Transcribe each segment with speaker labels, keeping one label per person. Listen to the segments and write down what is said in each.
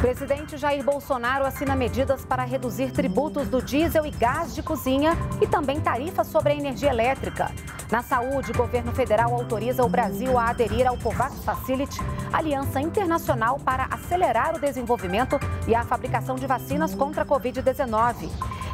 Speaker 1: Presidente Jair Bolsonaro assina medidas para reduzir tributos do diesel e gás de cozinha e também tarifas sobre a energia elétrica. Na saúde, o governo federal autoriza o Brasil a aderir ao COVAX Facility, aliança internacional para acelerar o desenvolvimento e a fabricação de vacinas contra a Covid-19.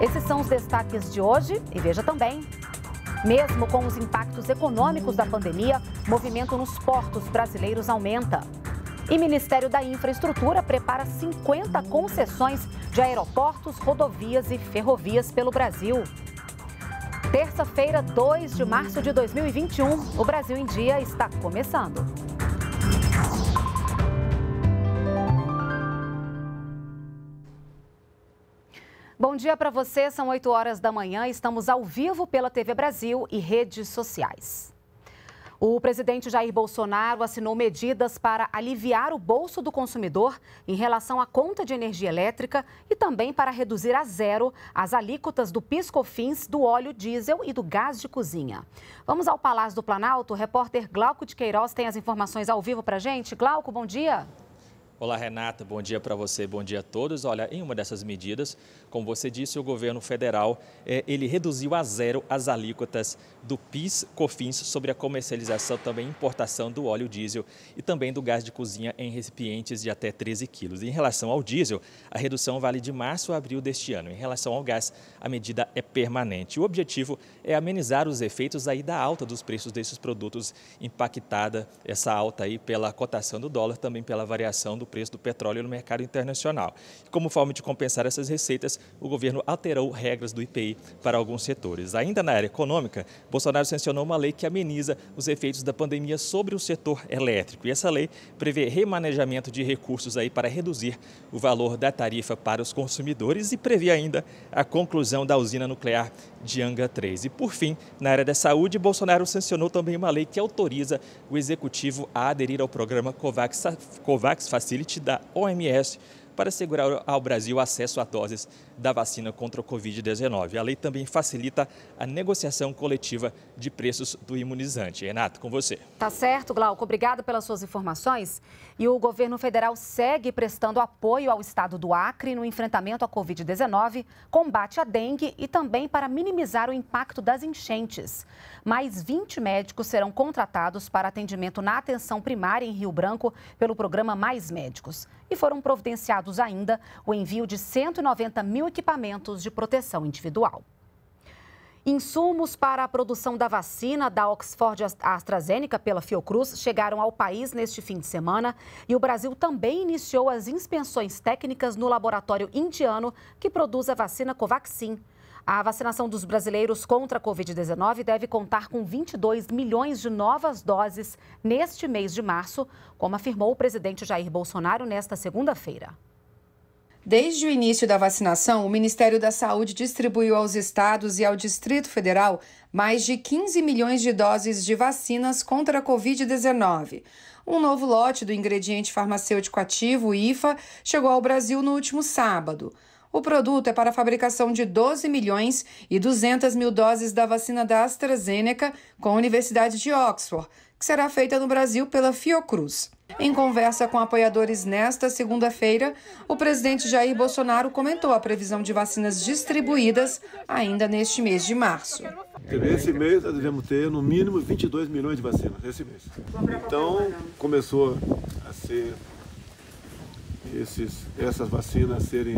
Speaker 1: Esses são os destaques de hoje e veja também. Mesmo com os impactos econômicos da pandemia, movimento nos portos brasileiros aumenta. E Ministério da Infraestrutura prepara 50 concessões de aeroportos, rodovias e ferrovias pelo Brasil. Terça-feira, 2 de março de 2021, o Brasil em Dia está começando. Bom dia para você, são 8 horas da manhã, estamos ao vivo pela TV Brasil e redes sociais. O presidente Jair Bolsonaro assinou medidas para aliviar o bolso do consumidor em relação à conta de energia elétrica e também para reduzir a zero as alíquotas do piscofins, do óleo diesel e do gás de cozinha. Vamos ao Palácio do Planalto. O repórter Glauco de Queiroz tem as informações ao vivo para a gente. Glauco, bom dia.
Speaker 2: Olá, Renata. Bom dia para você, bom dia a todos. Olha, em uma dessas medidas, como você disse, o governo federal é, ele reduziu a zero as alíquotas do PIS, COFINS sobre a comercialização também importação do óleo diesel e também do gás de cozinha em recipientes de até 13 quilos. Em relação ao diesel, a redução vale de março a abril deste ano. Em relação ao gás, a medida é permanente. O objetivo é amenizar os efeitos aí da alta dos preços desses produtos impactada essa alta aí pela cotação do dólar, também pela variação do preço do petróleo no mercado internacional. Como forma de compensar essas receitas, o governo alterou regras do IPI para alguns setores. Ainda na área econômica, Bolsonaro sancionou uma lei que ameniza os efeitos da pandemia sobre o setor elétrico. E essa lei prevê remanejamento de recursos aí para reduzir o valor da tarifa para os consumidores e prevê ainda a conclusão da usina nuclear de Anga 3. E por fim, na área da saúde, Bolsonaro sancionou também uma lei que autoriza o executivo a aderir ao programa COVAX, COVAX Facility ele te dá OMS, para assegurar ao Brasil acesso a doses da vacina contra o Covid-19. A lei também facilita a negociação coletiva de preços do imunizante. Renato, com você.
Speaker 1: Tá certo, Glauco. Obrigado pelas suas informações. E o governo federal segue prestando apoio ao estado do Acre no enfrentamento à Covid-19, combate à dengue e também para minimizar o impacto das enchentes. Mais 20 médicos serão contratados para atendimento na atenção primária em Rio Branco pelo programa Mais Médicos e foram providenciados ainda o envio de 190 mil equipamentos de proteção individual. Insumos para a produção da vacina da Oxford AstraZeneca pela Fiocruz chegaram ao país neste fim de semana e o Brasil também iniciou as inspeções técnicas no laboratório indiano que produz a vacina Covaxin. A vacinação dos brasileiros contra a Covid-19 deve contar com 22 milhões de novas doses neste mês de março, como afirmou o presidente Jair Bolsonaro
Speaker 3: nesta segunda-feira. Desde o início da vacinação, o Ministério da Saúde distribuiu aos estados e ao Distrito Federal mais de 15 milhões de doses de vacinas contra a Covid-19. Um novo lote do ingrediente farmacêutico ativo, IFA, chegou ao Brasil no último sábado. O produto é para a fabricação de 12 milhões e 200 mil doses da vacina da AstraZeneca com a Universidade de Oxford, que será feita no Brasil pela Fiocruz. Em conversa com apoiadores nesta segunda-feira, o presidente Jair Bolsonaro comentou a previsão de vacinas distribuídas ainda neste mês de março. Nesse mês nós devemos ter no mínimo 22 milhões de vacinas, esse mês. Então começou a ser esses, essas vacinas serem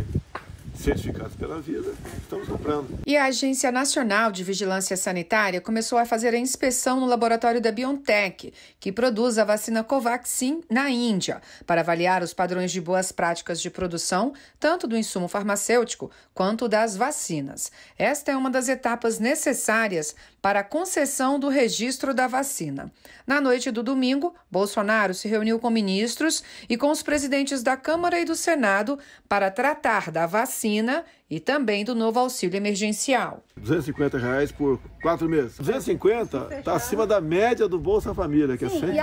Speaker 3: certificados pela vida, estamos comprando. E a Agência Nacional de Vigilância Sanitária começou a fazer a inspeção no laboratório da BioNTech, que produz a vacina Covaxin na Índia, para avaliar os padrões de boas práticas de produção, tanto do insumo farmacêutico quanto das vacinas. Esta é uma das etapas necessárias para a concessão do registro da vacina. Na noite do domingo, Bolsonaro se reuniu com ministros e com os presidentes da Câmara e do Senado para tratar da vacina vacina e também do novo auxílio emergencial. R$ 250 reais por quatro meses. 250 está acima da média do Bolsa Família, que, é Sim, é 100, que,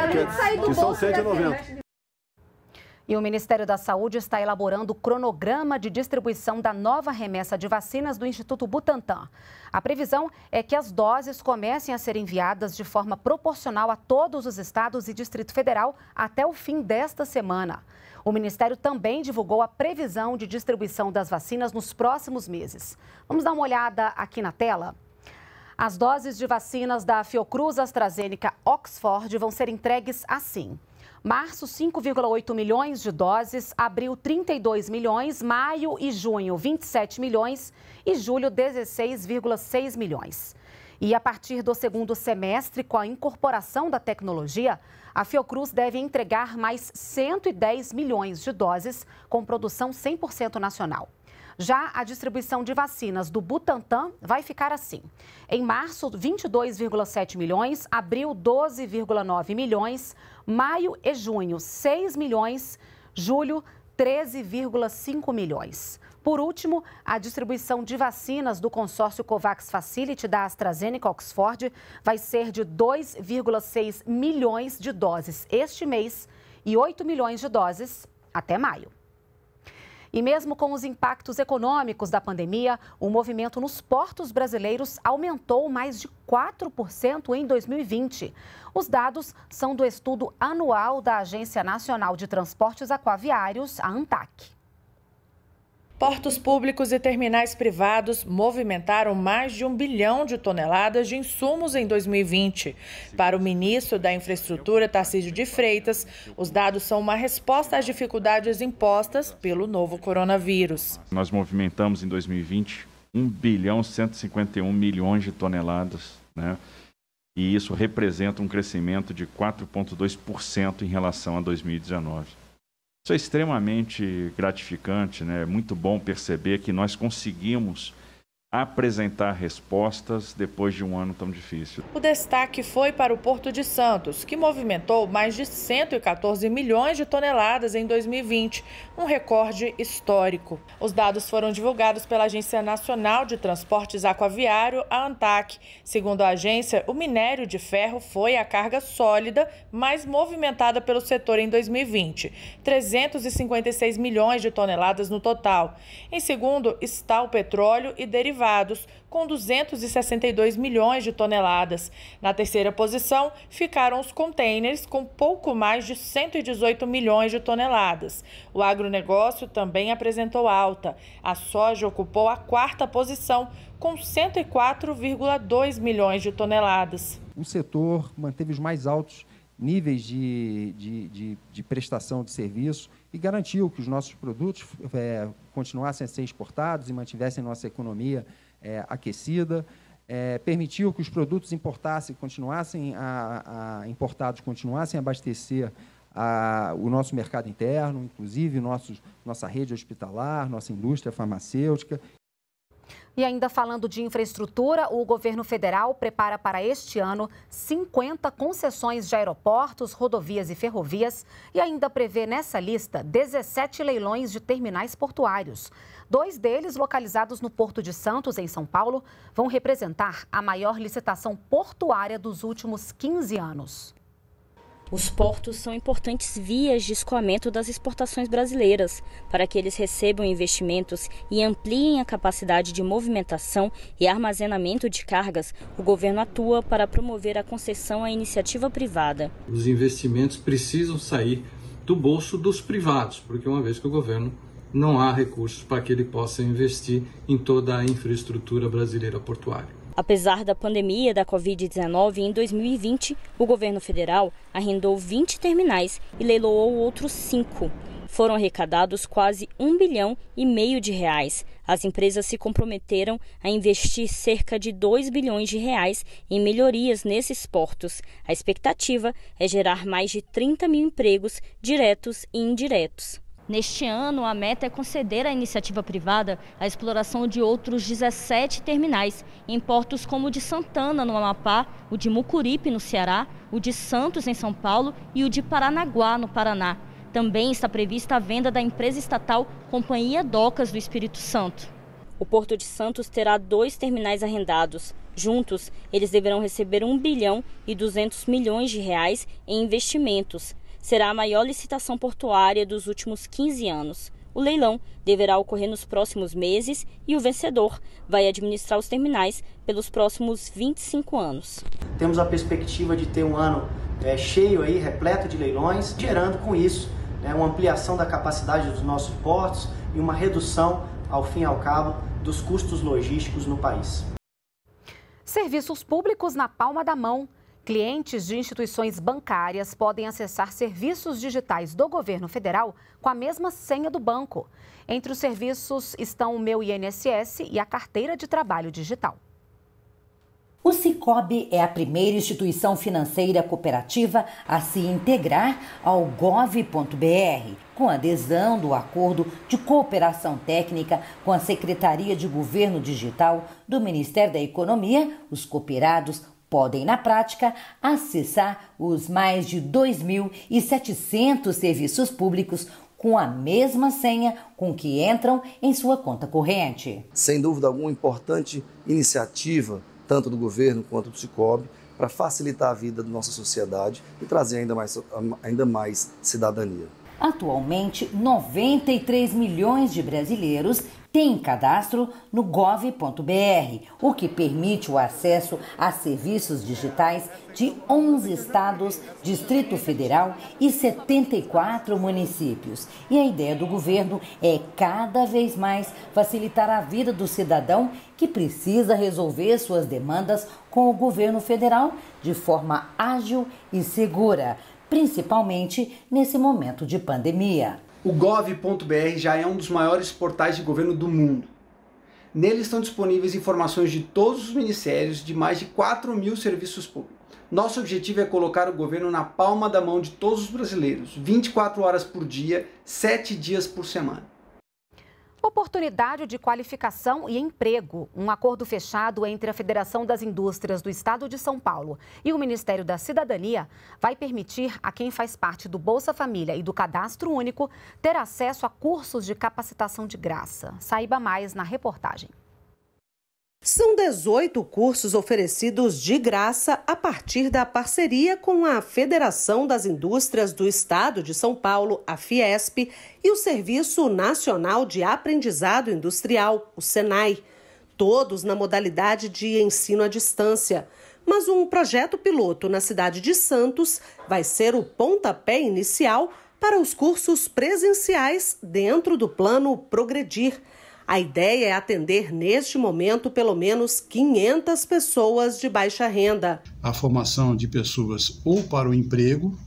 Speaker 3: é, que são 190. E o
Speaker 1: Ministério da Saúde está elaborando o cronograma de distribuição da nova remessa de vacinas do Instituto Butantan. A previsão é que as doses comecem a ser enviadas de forma proporcional a todos os estados e Distrito Federal até o fim desta semana. O Ministério também divulgou a previsão de distribuição das vacinas nos próximos meses. Vamos dar uma olhada aqui na tela? As doses de vacinas da Fiocruz AstraZeneca Oxford vão ser entregues assim. Março, 5,8 milhões de doses, abril, 32 milhões, maio e junho, 27 milhões e julho, 16,6 milhões. E a partir do segundo semestre, com a incorporação da tecnologia, a Fiocruz deve entregar mais 110 milhões de doses com produção 100% nacional. Já a distribuição de vacinas do Butantan vai ficar assim. Em março, 22,7 milhões, abril, 12,9 milhões, maio e junho, 6 milhões, julho, 13,5 milhões. Por último, a distribuição de vacinas do consórcio COVAX Facility da AstraZeneca Oxford vai ser de 2,6 milhões de doses este mês e 8 milhões de doses até maio. E mesmo com os impactos econômicos da pandemia, o movimento nos portos brasileiros aumentou mais de 4% em 2020. Os dados são do estudo anual da Agência Nacional de Transportes Aquaviários, a ANTAC.
Speaker 4: Portos públicos e terminais privados movimentaram mais de um bilhão de toneladas de insumos em 2020. Para o ministro da Infraestrutura, Tarcísio de Freitas, os dados são uma resposta às dificuldades impostas pelo novo coronavírus.
Speaker 2: Nós movimentamos em 2020 1 bilhão 151 milhões de toneladas, né? E isso representa um crescimento de 4,2% em relação a 2019. Isso é extremamente gratificante, né? É muito bom perceber que nós conseguimos apresentar respostas depois de um ano tão difícil.
Speaker 4: O destaque foi para o Porto de Santos, que movimentou mais de 114 milhões de toneladas em 2020, um recorde histórico. Os dados foram divulgados pela Agência Nacional de Transportes Aquaviário, a ANTAC. Segundo a agência, o minério de ferro foi a carga sólida mais movimentada pelo setor em 2020, 356 milhões de toneladas no total. Em segundo está o petróleo e derivados elevados, com 262 milhões de toneladas. Na terceira posição ficaram os containers, com pouco mais de 118 milhões de toneladas. O agronegócio também apresentou alta. A soja ocupou a quarta posição, com 104,2 milhões de toneladas.
Speaker 5: O setor manteve os mais altos níveis de, de, de, de prestação de serviço e garantiu que os nossos produtos é, continuassem a ser exportados e mantivessem nossa economia é, aquecida. É, permitiu que os produtos importassem, continuassem a, a importados, continuassem a abastecer a, o nosso mercado interno, inclusive nossos, nossa rede hospitalar, nossa indústria farmacêutica
Speaker 1: e ainda falando de infraestrutura, o governo federal prepara para este ano 50 concessões de aeroportos, rodovias e ferrovias e ainda prevê nessa lista 17 leilões de terminais portuários. Dois deles, localizados no Porto de Santos, em São Paulo, vão representar a maior licitação portuária dos últimos 15
Speaker 6: anos. Os portos são importantes vias de escoamento das exportações brasileiras, para que eles recebam investimentos e ampliem a capacidade de movimentação e armazenamento de cargas. O governo atua para promover a concessão à iniciativa privada.
Speaker 2: Os investimentos precisam sair do bolso dos privados, porque uma vez que o governo não há recursos para que ele possa investir em toda a infraestrutura brasileira portuária.
Speaker 6: Apesar da pandemia da Covid-19, em 2020, o governo federal arrendou 20 terminais e leiloou outros cinco. Foram arrecadados quase um bilhão e meio de reais. As empresas se comprometeram a investir cerca de 2 bilhões de reais em melhorias nesses portos. A expectativa é gerar mais de 30 mil empregos diretos e indiretos. Neste ano, a meta é conceder à iniciativa privada a exploração de outros 17 terminais, em portos como o de Santana, no Amapá, o de Mucuripe, no Ceará, o de Santos, em São Paulo, e o de Paranaguá, no Paraná. Também está prevista a venda da empresa estatal Companhia Docas do Espírito Santo. O Porto de Santos terá dois terminais arrendados. Juntos, eles deverão receber 1 bilhão e 200 milhões de reais em investimentos será a maior licitação portuária dos últimos 15 anos. O leilão deverá ocorrer nos próximos meses e o vencedor vai administrar os terminais pelos próximos 25 anos.
Speaker 4: Temos a perspectiva de ter um ano é, cheio aí, repleto de leilões, gerando com isso né, uma ampliação da capacidade dos nossos portos e uma redução, ao fim e ao cabo, dos custos logísticos no país.
Speaker 1: Serviços públicos na palma da mão. Clientes de instituições bancárias podem acessar serviços digitais do governo federal com a mesma senha do banco. Entre os serviços estão o Meu INSS e a Carteira de Trabalho
Speaker 7: Digital. O Cicobi é a primeira instituição financeira cooperativa a se integrar ao gov.br, com adesão do acordo de cooperação técnica com a Secretaria de Governo Digital do Ministério da Economia. Os cooperados podem, na prática, acessar os mais de 2.700 serviços públicos com a mesma senha com que entram em sua conta corrente.
Speaker 2: Sem dúvida alguma, importante
Speaker 5: iniciativa, tanto do governo quanto do Sicob, para facilitar a vida da nossa
Speaker 1: sociedade e trazer ainda mais, ainda mais cidadania.
Speaker 7: Atualmente, 93 milhões de brasileiros tem cadastro no gov.br, o que permite o acesso a serviços digitais de 11 estados, Distrito Federal e 74 municípios. E a ideia do governo é cada vez mais facilitar a vida do cidadão que precisa resolver suas demandas com o governo federal de forma ágil e segura, principalmente nesse momento de pandemia. O
Speaker 3: gov.br já é um dos maiores portais de governo do mundo. Nele estão disponíveis informações de todos os ministérios de mais de 4 mil serviços públicos. Nosso objetivo é colocar o governo na palma da mão de todos os brasileiros, 24 horas por dia, 7
Speaker 5: dias por semana.
Speaker 1: Oportunidade de qualificação e emprego. Um acordo fechado entre a Federação das Indústrias do Estado de São Paulo e o Ministério da Cidadania vai permitir a quem faz parte do Bolsa Família e do Cadastro Único ter acesso a cursos de capacitação de graça. Saiba mais na reportagem.
Speaker 5: São 18 cursos oferecidos de graça a partir da parceria com a Federação das Indústrias do Estado de São Paulo, a Fiesp, e o Serviço Nacional de Aprendizado Industrial, o SENAI, todos na modalidade de ensino à distância mas um projeto piloto na cidade de Santos vai ser o pontapé inicial para os cursos presenciais dentro do plano Progredir, a ideia é atender neste momento pelo menos 500 pessoas de baixa renda.
Speaker 3: A formação de pessoas ou para o emprego,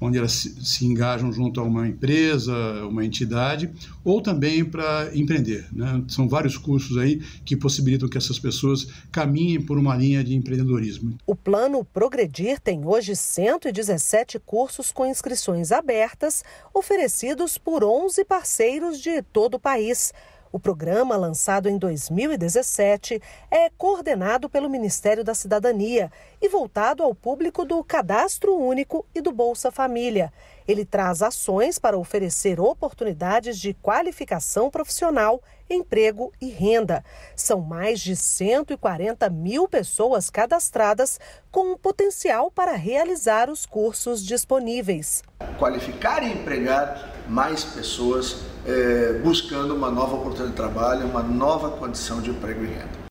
Speaker 3: onde elas se engajam junto a uma empresa, uma entidade, ou também para empreender. Né? São vários cursos aí que possibilitam que essas pessoas caminhem por uma linha de empreendedorismo.
Speaker 5: O plano Progredir tem hoje 117 cursos com inscrições abertas, oferecidos por 11 parceiros de todo o país. O programa, lançado em 2017, é coordenado pelo Ministério da Cidadania e voltado ao público do Cadastro Único e do Bolsa Família. Ele traz ações para oferecer oportunidades de qualificação profissional, emprego e renda. São mais de 140 mil pessoas cadastradas com um potencial para realizar os cursos disponíveis.
Speaker 2: Qualificar e empregar mais pessoas é, buscando uma nova oportunidade de trabalho, uma nova condição de emprego e renda.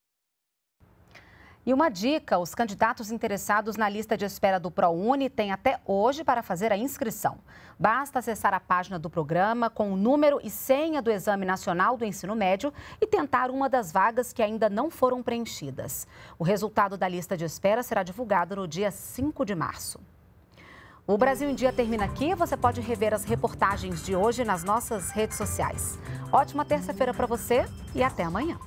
Speaker 1: E uma dica: os candidatos interessados na lista de espera do ProUni têm até hoje para fazer a inscrição. Basta acessar a página do programa com o número e senha do Exame Nacional do Ensino Médio e tentar uma das vagas que ainda não foram preenchidas. O resultado da lista de espera será divulgado no dia 5 de março. O Brasil em Dia termina aqui. Você pode rever as reportagens de hoje nas nossas redes sociais. Ótima terça-feira para você e até amanhã.